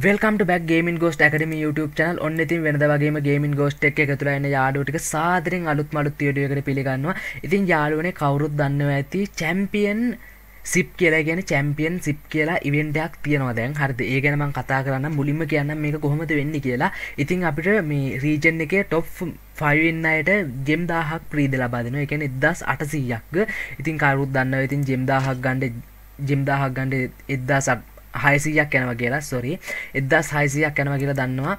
ෙල්කම් back gaming ghost academy YouTube channel ඔන්න ඉතින් වෙනද වගේ ගේමින් ගෝස්ට එක තුරන්න යාඩුවටික සාදරෙන් අලුත් මලුත් ියඩියකට පිළිගන්නවා ඉතින් යාලුවනේ කවුරුත් දන්නව ඇති චැම්පියන් සිප් කියලා ගැන චැම්පියන් සිප් කියලා ඉවෙන්ටයක් තියෙනවා දැන් හරිද ඒ ගැනමං කතා කරන්න මුලින්ම කියන්න මේක කොහොමද වෙන්න කියලා ඉතින් අපිට මේ රීජන් එක ටොප් ෆයිවෙන්න අයට ජෙම්දාහක් ප්‍රීද ලබාදෙන එකන එදස් අටසීයක්ග ඉතින් කරුත් දන්න ඉතින් ජෙම්දාහක් ගණ්ඩ ජෙම්දාහක් ගණ්ඩ එදදාසක් හයිසියක් යැනව කියලා සොරි එදස් හයිසියක් යැනව කියලා දන්නවා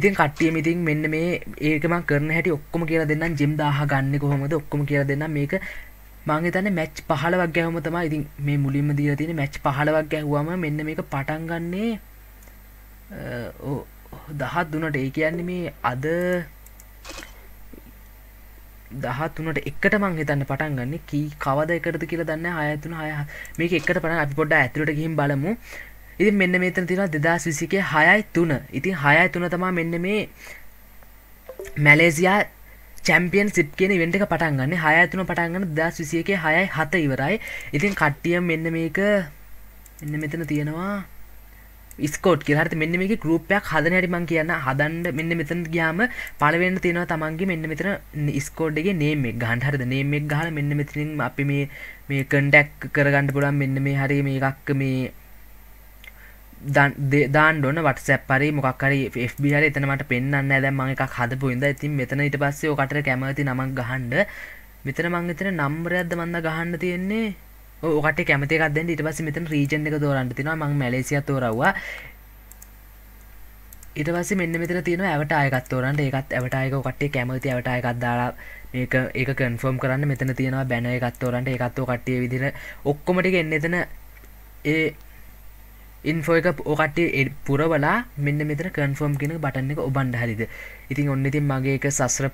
ඉතින් කට්ටියම ඉතින් මෙන්න මේ ඒකම කරන හැටි ඔක්කොම කියලා දෙන්න ජෙම් දාහ ගන්න කොහොමද ඔක්කොම කියලා දෙන්න මේක මංගේතන්න මැච් පහලවක් ගැහම තම ඉතින් මේ මුලින්ම දීර තියෙන මැච් පහලවක් ගැහුවම මෙන්න මේක පටන්ගන්නේ දහත් දුනට ඒ කියන්නේ මේ අද දහත් වනට එකට මං හිතන්න පටන් ගන්න කී කවද එකටද කියලා දන්න අයතුන හය මේක එකට පට අපි පොඩ්ඩ ඇතුලට ගහිම් බලමු ඉතින් මෙන්න මේතන තියෙනවා දෙදස් විසිකේ හයයි තුන ඉතින් හයයි තුන තමා මෙන්න මේ මැලේසියා චැම්පියන් සිප් කියෙන වෙන්ට එක පටන්ගන්න හයතුන පටන්ගන්න දස් විසියකේ හයයි හත ඉවරයි ඉතින් කට්ටියම් මෙන්න මේක එන්න මෙතන තියෙනවා ස්කෝට් කියලට මෙන්න මේ ගරුපයක් හදන හරිමං කියන්න හදන්ඩ මෙන්න මෙතන ගයාම පලවෙන්න තියෙනවා තමන්ගේ මෙන්න මෙතන ස්කෝඩ්ගේ නේමෙක් ගහන්හරද නේමෙක් ගහල මෙන්න මෙතිනින් අපි මේ මේ කණ්ඩැක් කරගන්න පුළන් මෙන්න මේ හරි මේ එකක්ක මේ දාන්නඩොන වටසැප පරි මොක්කර ෆබිහල එතනමට පෙන්න්න ඇද ම එකක් හදපුයිද ඉතින් මෙතන ඉට පස්සේ කට කැමති නමක් ගහන්ඩ මෙතන මංගතන නම්රයක්ද මන්න ගහන්න තියෙන්නේ ඕකට කැමතිකක්ද ඉට පස මෙතන රීජන් එක තෝරන්ට තින මං මලේසිය තෝරවා ඉට පස මෙන්න මෙතර තියෙන ඇවට අයකත් තෝරන්ට ඒකත් ඇවට අයක කටේ කැමති ඇවට අයකත් දාලා ඒක ඒක කන්ෆෝම් කරන්න මෙතන තියෙනවා බැන එකත් තෝරන්ට එකත්ව කට්ටිය විදිර ඔක්කොමටි එන්න එතන ඒ ඉන්ෆෝ එක ඕකට්ටේ පුරවලා මෙන්න මෙතන කන්ෆර්ම් කෙන බටන්න එක ඔබන්ඩ හරිද ඉතින් ඔන්න ඉතින් මගේ එක සස්ර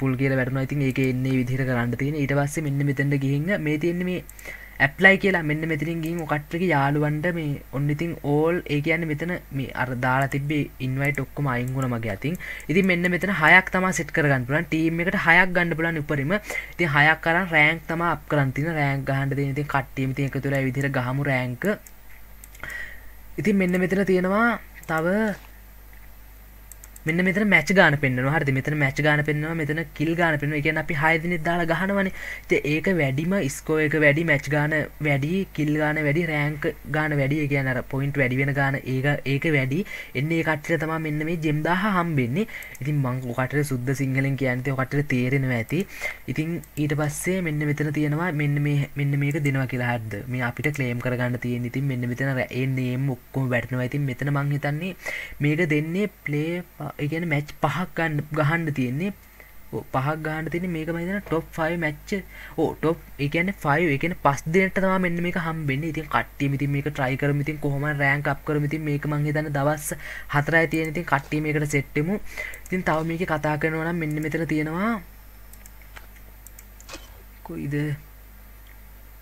පුල් කියල වැටන ඉතින් ඒක එන්නේ විදිර කරන්න තියෙන ඉට පස්ස මෙන්න මෙතැට ගිහින්න මේ තියන්නේ මේ ඇප්ලයි කියලා මෙන්න මෙතිරින් ගින් ඔකට්ටක යාළුවන්ට මේ ඔන්න ඉතින් ඕල් ඒ කියන්න මෙතන මේ අර්දාලා තිබේ ඉන්වයිට ඔක්කොම අයිංගුණ මගේ අතින් ඉති මෙන්න මෙතන හයක් තම සිට කරගන්න පුලන් ටීම් එකට හයක් ගන්න පුලන් උපරිම ති හයක් කරන්න රෑන්ක් තම අප කරන්තින රෑන් ගහන්ට දෙනති කට්ටීම ති එක තුළ විදිර ගහමු රෑන්ක ඉතින් මෙන්න මෙතන තියෙනවා තව මෙන්න මෙතන මැච් ගාන පෙන්න්නවා හරි මෙතන මැච් ගාන පෙන්වා මෙතන කිල් ගාන පෙන්ව එක අපි හයදිනෙ දාලා ගහනවන ඒක වැඩිම ස්කෝ එක වැඩි මැච් ගාන වැඩි කිල් ගාන වැඩි රෑංක ගාන වැඩි එක අර පොයින්ට වැඩි වෙන ගාන ඒක ඒක වැඩි එන්නේ කට්ට තමා මෙන්න මේ ජෙම්දාහ හම්බෙන්නේ ඉතින් මංකු කට සුද්ද සිංහලෙන් කියන්තය කට තේරෙනවා ඇති ඉතින් ඊට පස්සේ මෙන්න මෙතන තියෙනවා මෙන්න මේ මෙන්න මේක දෙනවා කියලාහද මේ අපිට ක්ලේම් කරගන්න තියෙන් ඉතින් මෙන්න මෙතන රැඒන්නේම් ඔක්කොම වැටනවා ඉතින් මෙතන මංහිතන්නේ මේක දෙන්නේ ප්ලේ එකන මැච් පහක් ගන්න ගහන්න තියෙන්නේ පහක් ගාන තින මේක මදන ටොප් 5 මැච්ච ඕ ටොප් එකන ෆයි එකන පස් දෙනට තම මෙන්න මේ හම්බෙන්න්න ඉතින් කට්ටි මිති මේක ට්‍රයිකරමතින් කොහොම රෑන් අප් කරමති මේක මංගේ දන දවස් හතර ඇතියන ඉතින් කට්ටීමකට සෙට්ටමු තින් තව මේක කතා කරනවනම් මෙන්න මෙතර තියෙනවා කොයිද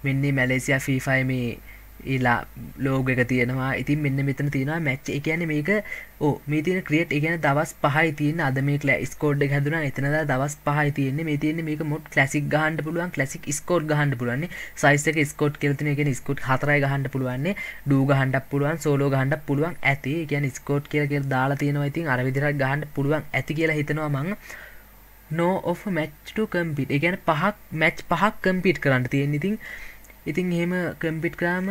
මෙන්නේ මැලේසිය ෆිෆයි මේ ඊලා ලෝග එක තියෙනවා ඉතින් මෙන්න මෙතන තියෙනවා මැච්ච එකන මේක ඕ මේ තින ක්‍රියට් ගැන දවස් පහයි තියන අද මේ කල ස්කෝඩ් හැදුන එතනද දවස් පහයි තියන්නේ මේ තියන්නේ මේක මොට් ලසික් ගහන්ඩ පුළුවන් ලසික් ස්කෝඩ් ගහන්ඩ පුළුවන් සයිසක ස්කෝට් කෙරතින එක ස්කොට් හතරයි ගහන්ඩ පුළුවන්නේ ඩූ ගහන්ඩක් පුළුවන් සෝලෝ ගහන්ඩක් පුළුවන් ඇති කියන ස්කෝට් කියලකෙ දාලා තියෙනවා ඉතින් අරවිදිරක් ගහන්ඩ පුළුවන් ඇති කියලා හිතනවා මං නෝ ඔ මැච්ට කම්පිට ගැන පහක් මැච් පහක් කම්පිට් කරන්න තියෙන් ඉතින් ඉතින් එහෙම කම්පිට් කරාම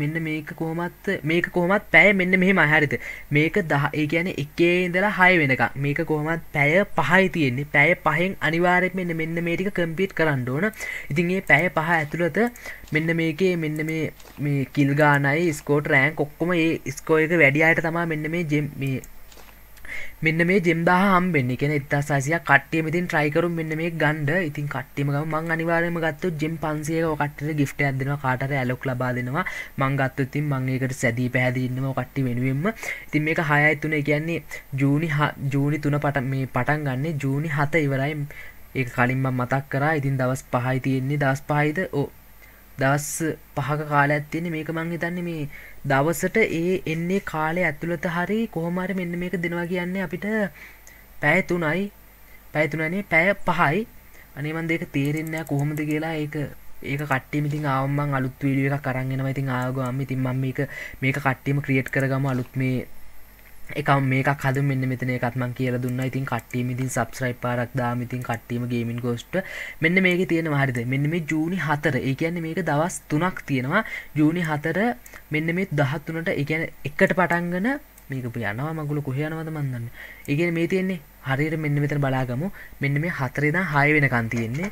මෙන්න මේක කොහොමත් මේක කොහොමත් පැය මෙන්න මෙහෙම අහරිත මේක දහ ඒ ගැන එකේ ඉඳලා හය වෙනක මේක කොහොමත් පැය පහයි තියෙන්නේ පැය පහෙන් අනිවාරයෙන් මෙන්න මෙන්න මේටික කම්පිට් කරන්න ඕන ඉතින් ඒ පැය පහ ඇතුළත මෙන්න මේකේ මෙන්න මේ මේ කිල්ගානයි ස්කෝට රෑන් කොක්කොම ඒ ස්කෝ එක වැඩි අයට තමා මෙන්න මේ ජෙම් මේ මෙන්න මේ ජෙම්දා හම්බෙන්න්නේ කෙන එත්තාසාසිය කට්ටියම ඉතින් ට්‍රයිකරු මෙන්න මේ ගන්ඩ ඉතින් කට්ටිම මං අනිවාරම ගත්තු ජෙම් පන්සේ කට ගිට අදෙන කාටර ඇලොක් ලබා දෙනවා මංගත්තු ඉතින් මංඒකට සැදී පැහදින්නම කට්ටි වෙනුවෙන්ම ඉතින් මේක හයයි තුන කියන්නේ ජූනි ජූනි තුන පට මේ පටන් ගන්නේ ජූනි හත ඉවරයි ඒ කලින්ම මතක් කරා ඉතින් දවස් පහයි තියෙන්නේ දස් පහිත ඕ දවස් පහක කාලයක් තියෙන මේක මං හිතන්නේ මේ දවසට ඒ එන්නේ කාලය ඇතුළත හරි කොහොමහරි මෙන්න මේක දෙනවා කියන්නේ අපිට පැය තුනයි පැය තුනනේ පැය පහයි අනේ මන් දෙක තේරෙන්නේ නැහැ කොහොමද කියලා ඒක ඒක කට්ටියම ඉතින් ආවම මං අලුත් වීඩියෝ එකක් අරන් එනවා ඉතින් ආව ගමන් ඉතින් මම මේක මේක කට්ටියම ක්‍රියේට් කරගමු අලුත් මේ එක මේක හද මෙන්න මෙතන එකත්මන් කියල දුන්න ඉතින් කට්ටීම ඉතින් සබස්්‍රයි පාරක් දාමඉතින් කට්ටීම ගේමින් ගෝස්ට මෙන්න මේක තියෙන හරිද මෙන්න මේ ජූනි හතර ඒ කියන්නේ මේක දවස් තුනක් තියෙනවා ජූනි හතර මෙන්න මේ දහත්තුනට එකන එකට පටන්ගන මේක යනවා මගුල කොහයනවද මන්දන්න ඉගෙන මේ තියෙන්නේ හරිර මෙන්න මෙතන බලාගමු මෙන්න මේ හතරේදා හය වෙනකන් තියෙන්නේ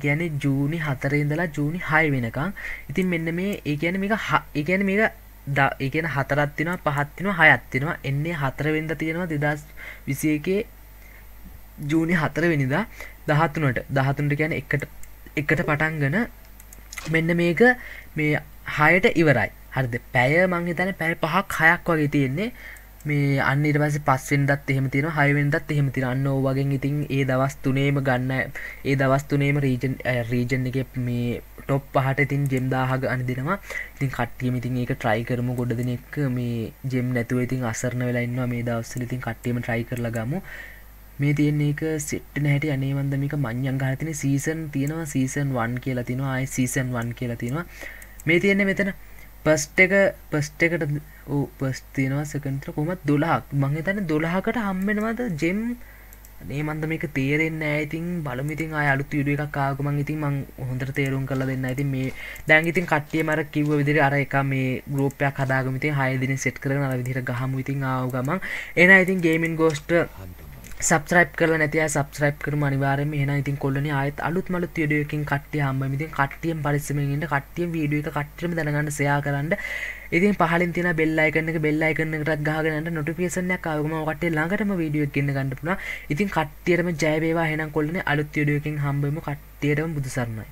ඉගැන ජූනි හතරේදලා ජූනි හය වෙනකං ඉතින් මෙන්න මේ ඒගැන මේක ඒගැන මේක ද එකෙන හතරත්තින පහත්තින හයත්තිනවා එන්නේ හතරවෙද තියෙනවා දෙදස් විසියකේ ජූනි හතරවෙනිදා දහතුනට දහතුන්ට ගැන එකට එකට පටන්ගන මෙන්න මේක මේ හයට ඉවරයි හරිද පැය මංහිතන පැය පහක් හයක් වගේ තියෙන්නේ මේ අන්න ඉටවස පස්සෙන්දත් එහෙම තින හයවෙන්දත් එහෙම තිරන්න ඕවගෙන් ඉතින් ඒ දවස් තුනේම ගන්න ඒ දවස් තුනේම රීජන් රීජන් එක මේ ටොප් පහට ඉතින් ජෙම් දාහග අනිදිනවා ඉතින් කට්ටියම ඉතින් ඒක ට්‍රයි කරම ගොඩ දෙනෙක් මේ ජෙම් නැතුව ඉතින් අසරණ වෙලාන්න මේ දවස්සල ඉතින් කට්ටියම ට්‍රයි කරලගමු මේ තියන්නේ එක සිට් නැහැට අනේවන්දමික මං්යන් ගහතින සීසන් තියෙනවා සීසන් වන් කියලා තිනවා අයි සීසන් වන් කියලා තිනවා මේ තියන්නේ මෙතන පස්ට එක පස්ට එකට පස්තිනවා සකන්ත්‍ර කොමත් දොලාහක් මං තන දොලාහකට හම්බෙනවද ජෙම් නේ මන්ද මේක තේරෙන්න ඇතින් බලමිතින් අලුත් ඩුව එකක් කාගමන් ඉතින් මං හොඳට තේරුම් කල දෙන්න ඇති මේ දැන් ඉතින් කට්ටිය මර කිව්ව විදිරි අර එක මේ ගරෝපයක් හදාගමිතින් හයදින සෙට් කරන අර විදිර ගහම ඉතින් ආව ගමන් එන ඉතින් ගේමින් ගෝස්ට හන්ට සබස්්‍රයිප් කල නැතිය සබස්්‍රයිප් කරම අනිවාරම එන ඉතින් කොල්ලන අයත් අලුත් මලුත් ඩියෝකින් කට්ටිය හම්බමිතින් කට්ටියම් පරිස්සමෙන්ට කට්ටියම් වීඩිය එක කට්ටියම දැනගන්න සයා කරන්න ඉතින් පහලින් තින බෙල්ලයිකන්න බෙල්ලයිකන්නටත් ගාගන්න නොටිපියසනයක් අවම කටේ ළඟටම වීඩියෝ ගන්න ගන්නපුනා ඉතින් කට්ටියටම ජයබේවා හෙනම් කොල්ලන අලුත් ඩියෝකින් හම්බම කට්ටියටම බුදුසරන්නයි.